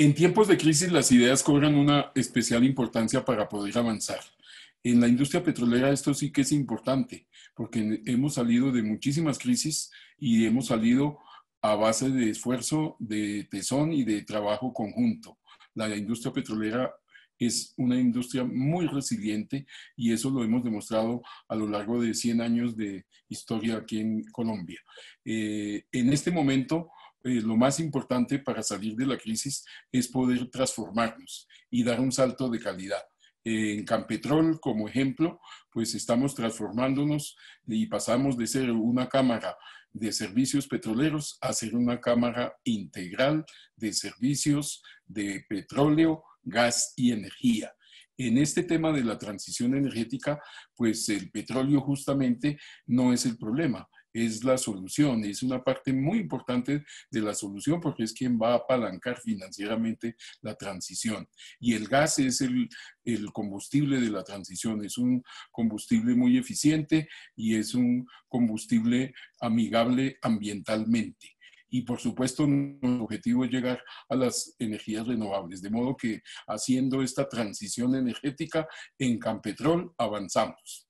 En tiempos de crisis las ideas cobran una especial importancia para poder avanzar. En la industria petrolera esto sí que es importante, porque hemos salido de muchísimas crisis y hemos salido a base de esfuerzo, de tesón y de trabajo conjunto. La industria petrolera es una industria muy resiliente y eso lo hemos demostrado a lo largo de 100 años de historia aquí en Colombia. Eh, en este momento eh, lo más importante para salir de la crisis es poder transformarnos y dar un salto de calidad. Eh, en Campetrol, como ejemplo, pues estamos transformándonos y pasamos de ser una cámara de servicios petroleros a ser una cámara integral de servicios de petróleo, gas y energía. En este tema de la transición energética, pues el petróleo justamente no es el problema es la solución, es una parte muy importante de la solución porque es quien va a apalancar financieramente la transición. Y el gas es el, combustible de la transición, es un combustible muy eficiente y es un combustible amigable ambientalmente y por supuesto nuestro objetivo es llegar a las energías renovables, de modo que haciendo esta transición energética en Campetrol avanzamos.